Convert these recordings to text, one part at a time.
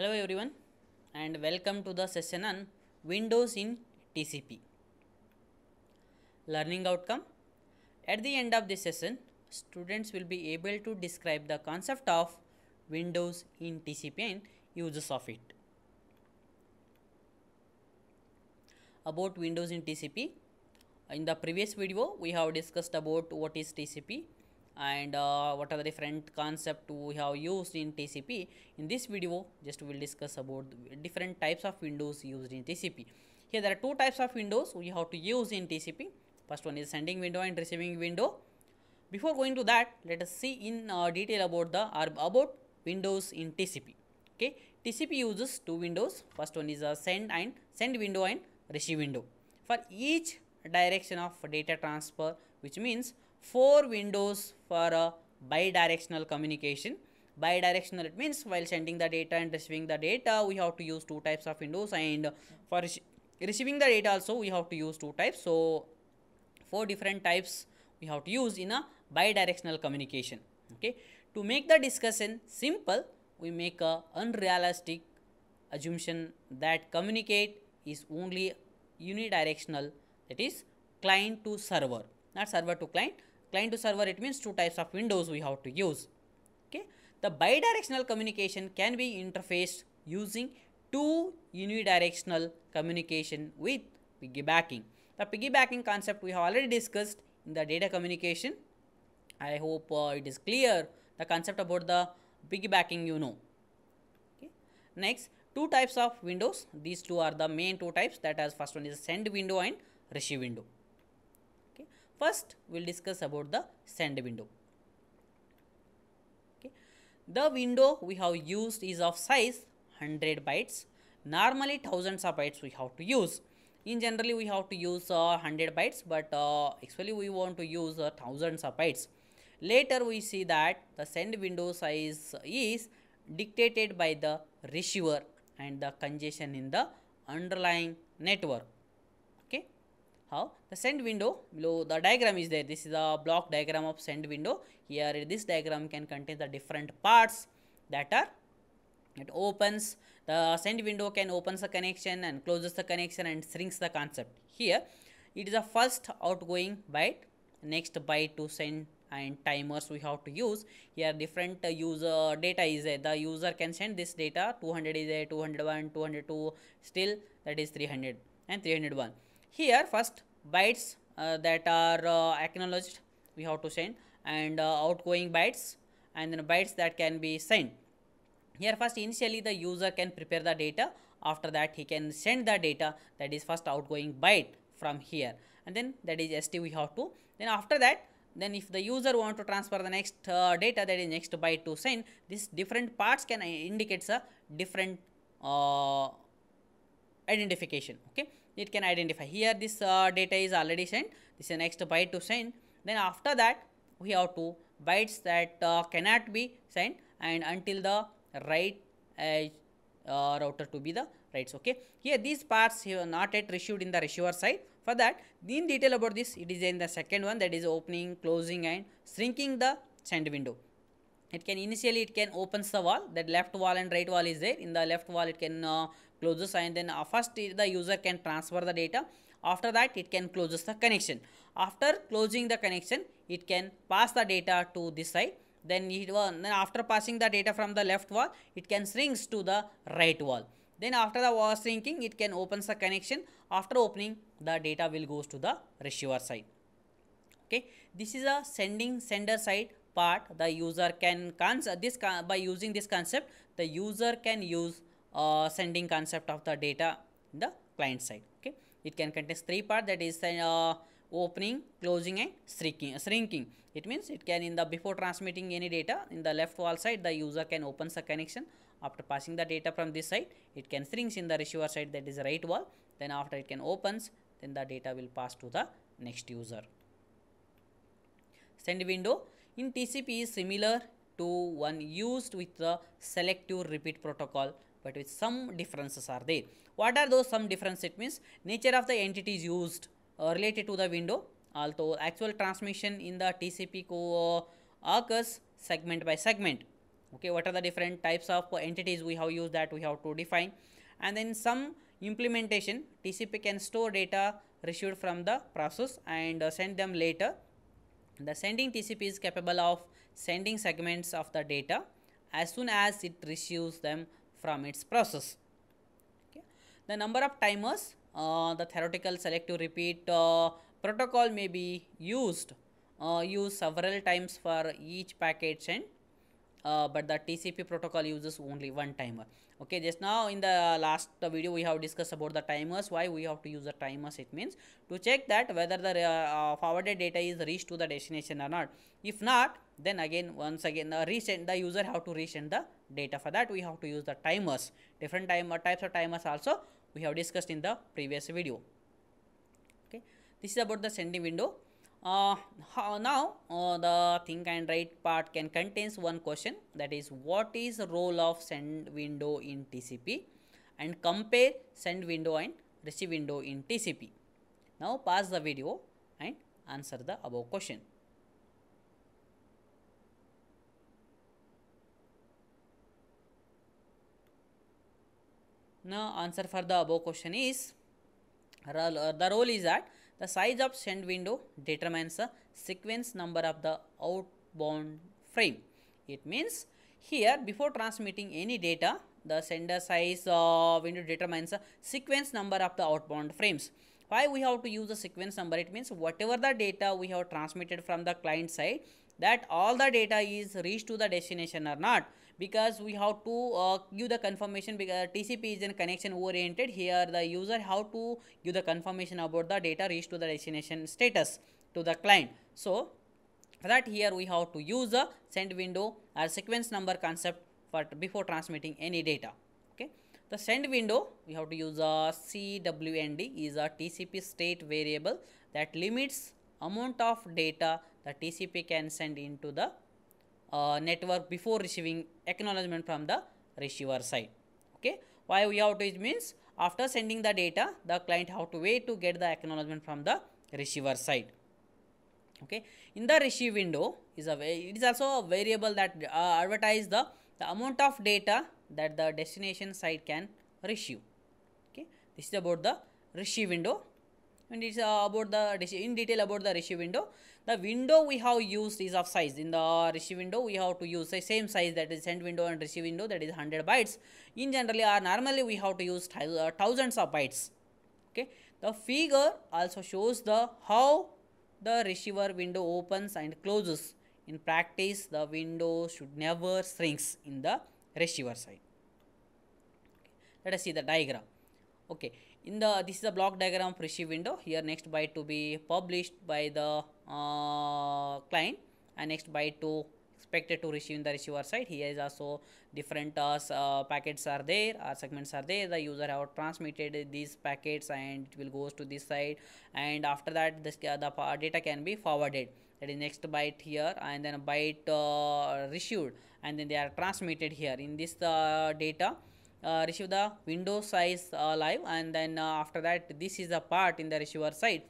Hello everyone and welcome to the session on Windows in TCP. Learning outcome At the end of this session, students will be able to describe the concept of Windows in TCP and uses of it. About Windows in TCP, in the previous video we have discussed about what is TCP and uh, what are the different concept we have used in TCP. In this video, just we will discuss about different types of windows used in TCP. Here there are two types of windows we have to use in TCP. First one is sending window and receiving window. Before going to that, let us see in uh, detail about the or about windows in TCP. Okay, TCP uses two windows. First one is a send and send window and receive window. For each direction of data transfer, which means four windows for a bidirectional communication. Bidirectional it means while sending the data and receiving the data, we have to use two types of windows and for receiving the data also we have to use two types. So four different types we have to use in a bidirectional communication. Okay. To make the discussion simple, we make a unrealistic assumption that communicate is only unidirectional that is client to server not server to client client to server it means two types of windows we have to use okay the bidirectional communication can be interfaced using two unidirectional communication with piggybacking the piggybacking concept we have already discussed in the data communication i hope uh, it is clear the concept about the piggybacking you know okay next two types of windows these two are the main two types that as first one is send window and receive window First, we will discuss about the send window. Okay. The window we have used is of size 100 bytes. Normally, thousands of bytes we have to use. In generally, we have to use uh, 100 bytes, but uh, actually we want to use uh, thousands of bytes. Later, we see that the send window size is dictated by the receiver and the congestion in the underlying network. Okay how the send window below the diagram is there this is a block diagram of send window here this diagram can contain the different parts that are it opens the send window can opens the connection and closes the connection and shrinks the concept here it is a first outgoing byte next byte to send and timers we have to use here different user data is there the user can send this data 200 is there 201 202 still that is 300 and 301 here first bytes uh, that are uh, acknowledged we have to send and uh, outgoing bytes and then bytes that can be sent. Here first initially the user can prepare the data after that he can send the data that is first outgoing byte from here and then that is st we have to then after that then if the user want to transfer the next uh, data that is next byte to send these different parts can uh, indicates a different uh, identification okay it can identify here this uh, data is already sent this is next byte to send then after that we have two bytes that uh, cannot be sent and until the right uh, router to be the right. okay here these parts here not yet received in the receiver side for that in detail about this it is in the second one that is opening closing and shrinking the send window it can initially it can opens the wall that left wall and right wall is there in the left wall it can uh, closes and then uh, first the user can transfer the data after that it can closes the connection after closing the connection it can pass the data to this side then it will then after passing the data from the left wall it can shrinks to the right wall then after the wall shrinking it can opens the connection after opening the data will goes to the receiver side okay this is a sending sender side part the user can cons this uh, by using this concept the user can use uh, sending concept of the data in the client side okay it can contain three part that is uh, opening closing and shrinking shrinking it means it can in the before transmitting any data in the left wall side the user can open the connection after passing the data from this side it can shrink in the receiver side that is right wall then after it can opens then the data will pass to the next user send window in tcp is similar to one used with the selective repeat protocol but with some differences are there. What are those some difference? It means nature of the entities used uh, related to the window. Although actual transmission in the TCP core uh, occurs segment by segment. Okay, what are the different types of entities we have used that we have to define. And then some implementation, TCP can store data received from the process and uh, send them later. The sending TCP is capable of sending segments of the data as soon as it receives them from its process. Okay. The number of timers, uh, the theoretical selective repeat uh, protocol may be used, uh, used several times for each packet sent. Uh, but the TCP protocol uses only one timer. Okay, just now in the last video we have discussed about the timers. Why we have to use the timers? It means to check that whether the uh, forwarded data is reached to the destination or not. If not, then again once again uh, resend the user how to resend the data for that we have to use the timers different timer uh, types of timers also we have discussed in the previous video okay this is about the sending window uh, now uh, the think and write part can contains one question that is what is role of send window in TCP and compare send window and receive window in TCP. Now pause the video and answer the above question. Now, answer for the above question is the role is that the size of send window determines the sequence number of the outbound frame. It means here before transmitting any data, the sender size uh, window determines the sequence number of the outbound frames. Why we have to use the sequence number? It means whatever the data we have transmitted from the client side, that all the data is reached to the destination or not because we have to uh, give the confirmation because uh, TCP is in connection oriented here the user how to give the confirmation about the data reached to the destination status to the client so for that here we have to use a send window or sequence number concept for before transmitting any data okay the send window we have to use a CWND is a TCP state variable that limits amount of data the TCP can send into the uh, network before receiving acknowledgement from the receiver side. Okay. Why we have to it means after sending the data, the client have to wait to get the acknowledgement from the receiver side. Okay. In the receive window is a it is also a variable that uh, advertise the the amount of data that the destination side can receive. Okay. This is about the receive window and it's uh, about the in detail about the receive window the window we have used is of size in the receive window we have to use the same size that is send window and receive window that is 100 bytes in generally or uh, normally we have to use uh, thousands of bytes okay the figure also shows the how the receiver window opens and closes in practice the window should never shrinks in the receiver side okay. let us see the diagram okay in the this is a block diagram of receive window here next byte to be published by the uh, client and next byte to expected to receive in the receiver side here is also different uh, uh, packets are there or uh, segments are there the user have transmitted these packets and it will goes to this side and after that this uh, the data can be forwarded that is next byte here and then byte received uh, and then they are transmitted here in this uh, data uh, receive the window size uh, live and then uh, after that this is the part in the receiver side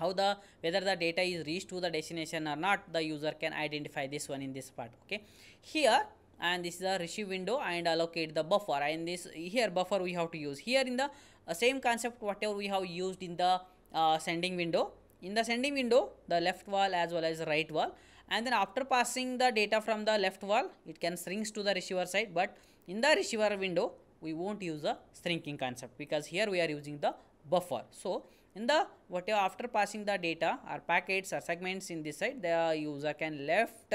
how the whether the data is reached to the destination or not the user can identify this one in this part okay here and this is a receive window and allocate the buffer and this here buffer we have to use here in the uh, same concept whatever we have used in the uh, sending window in the sending window the left wall as well as right wall and then after passing the data from the left wall it can shrinks to the receiver side but in the receiver window, we won't use the shrinking concept because here we are using the buffer. So, in the whatever after passing the data or packets or segments in this side, the user can left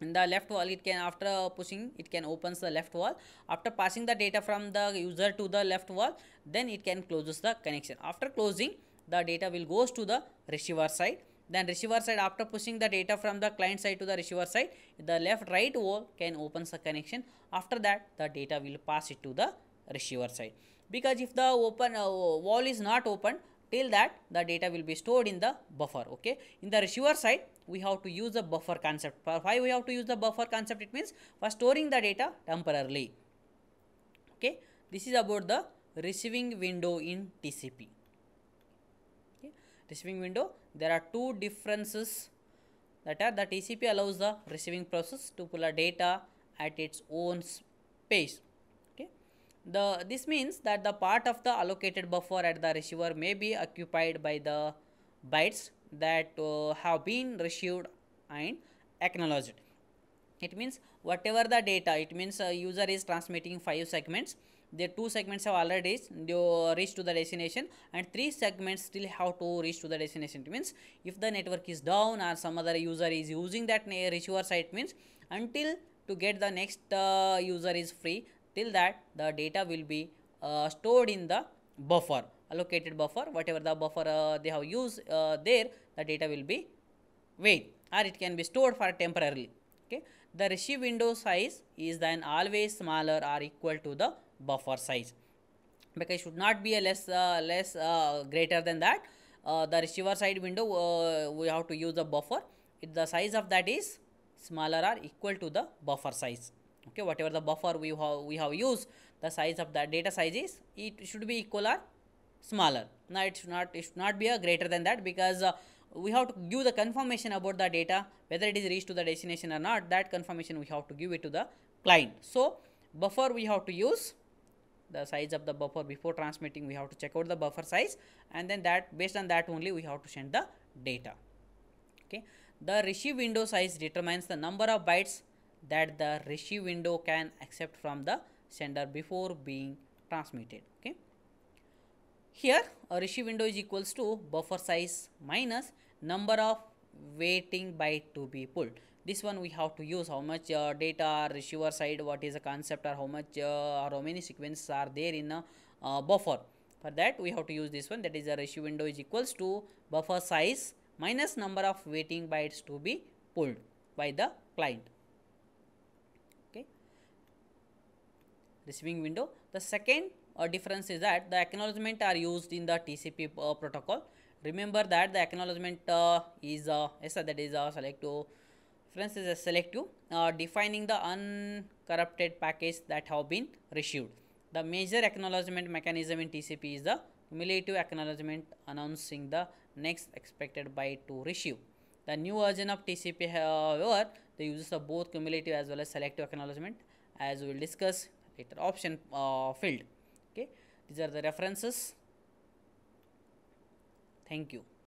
in the left wall it can after pushing it can opens the left wall after passing the data from the user to the left wall then it can closes the connection after closing the data will goes to the receiver side then receiver side after pushing the data from the client side to the receiver side, the left right wall can open the connection. After that the data will pass it to the receiver side. Because if the open uh, wall is not open, till that the data will be stored in the buffer okay in the receiver side we have to use the buffer concept for why we have to use the buffer concept it means for storing the data temporarily okay this is about the receiving window in tcp receiving window there are two differences that are the TCP allows the receiving process to pull a data at its own pace. okay the this means that the part of the allocated buffer at the receiver may be occupied by the bytes that uh, have been received and acknowledged it means whatever the data it means a user is transmitting five segments the two segments have already reached to the destination and three segments still have to reach to the destination it means if the network is down or some other user is using that receiver site means until to get the next uh, user is free till that the data will be uh, stored in the buffer allocated buffer whatever the buffer uh, they have used uh, there the data will be wait or it can be stored for temporarily okay the receive window size is then always smaller or equal to the buffer size because it should not be a less uh, less uh, greater than that uh, the receiver side window uh, we have to use the buffer if the size of that is smaller or equal to the buffer size okay whatever the buffer we have we have used the size of the data size is it should be equal or smaller now it should not it should not be a greater than that because uh, we have to give the confirmation about the data whether it is reached to the destination or not that confirmation we have to give it to the client so buffer we have to use the size of the buffer before transmitting we have to check out the buffer size and then that based on that only we have to send the data okay the receive window size determines the number of bytes that the receive window can accept from the sender before being transmitted okay here a receive window is equals to buffer size minus number of waiting byte to be pulled this one we have to use how much uh, data receiver side what is the concept or how much uh, or how many sequences are there in a uh, buffer for that we have to use this one that is the ratio window is equals to buffer size minus number of waiting bytes to be pulled by the client okay receiving window the second uh, difference is that the acknowledgement are used in the tcp uh, protocol remember that the acknowledgement uh, is uh, yes, that is uh, select to reference is a selective uh, defining the uncorrupted packets that have been received. The major acknowledgement mechanism in TCP is the cumulative acknowledgement announcing the next expected byte to receive. The new version of TCP, however, the uses of both cumulative as well as selective acknowledgement as we will discuss later option uh, field. Okay, these are the references. Thank you.